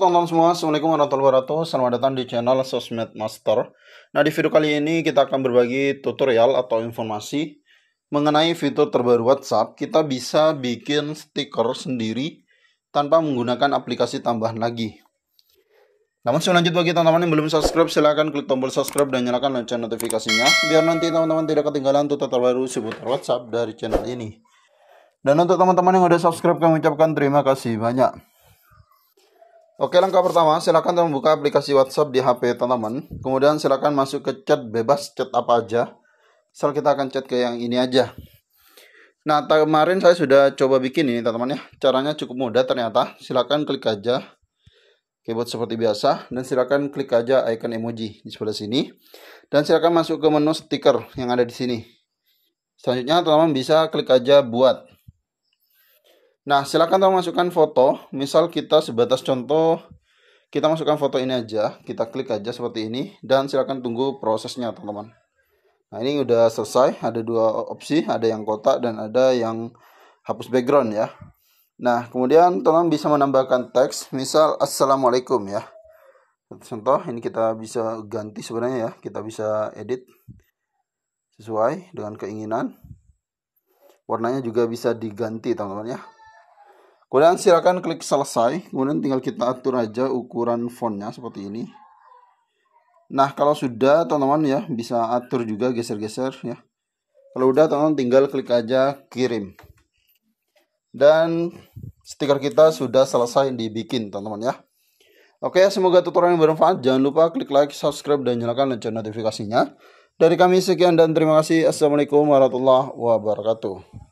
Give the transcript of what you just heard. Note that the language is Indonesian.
teman-teman semua, Assalamualaikum warahmatullahi wabarakatuh Selamat datang di channel Sosmed Master Nah di video kali ini kita akan berbagi tutorial atau informasi Mengenai fitur terbaru WhatsApp Kita bisa bikin stiker sendiri Tanpa menggunakan aplikasi tambahan lagi Namun sebelum lanjut bagi teman-teman yang belum subscribe Silahkan klik tombol subscribe dan nyalakan lonceng notifikasinya Biar nanti teman-teman tidak ketinggalan tutorial terbaru seputar WhatsApp dari channel ini Dan untuk teman-teman yang sudah subscribe kami ucapkan terima kasih banyak Oke, langkah pertama, silakan teman buka aplikasi WhatsApp di HP teman-teman. Kemudian silakan masuk ke chat bebas, chat apa aja. Misal kita akan chat ke yang ini aja. Nah, kemarin saya sudah coba bikin ini teman-teman ya. Caranya cukup mudah ternyata. Silakan klik aja keyboard seperti biasa dan silakan klik aja icon emoji di sebelah sini. Dan silakan masuk ke menu stiker yang ada di sini. Selanjutnya teman-teman bisa klik aja buat. Nah, silakan teman masukkan foto. Misal kita sebatas contoh, kita masukkan foto ini aja. Kita klik aja seperti ini. Dan silakan tunggu prosesnya, teman-teman. Nah, ini udah selesai. Ada dua opsi. Ada yang kotak dan ada yang hapus background ya. Nah, kemudian teman bisa menambahkan teks. Misal, Assalamualaikum ya. Contoh, ini kita bisa ganti sebenarnya ya. Kita bisa edit sesuai dengan keinginan. Warnanya juga bisa diganti, teman-teman ya. Kemudian silakan klik selesai, kemudian tinggal kita atur aja ukuran fontnya seperti ini. Nah, kalau sudah teman-teman ya bisa atur juga geser-geser ya. Kalau udah teman-teman tinggal klik aja kirim. Dan stiker kita sudah selesai dibikin teman-teman ya. Oke, semoga tutorial yang bermanfaat. Jangan lupa klik like, subscribe, dan nyalakan lonceng notifikasinya. Dari kami sekian dan terima kasih. Assalamualaikum warahmatullahi wabarakatuh.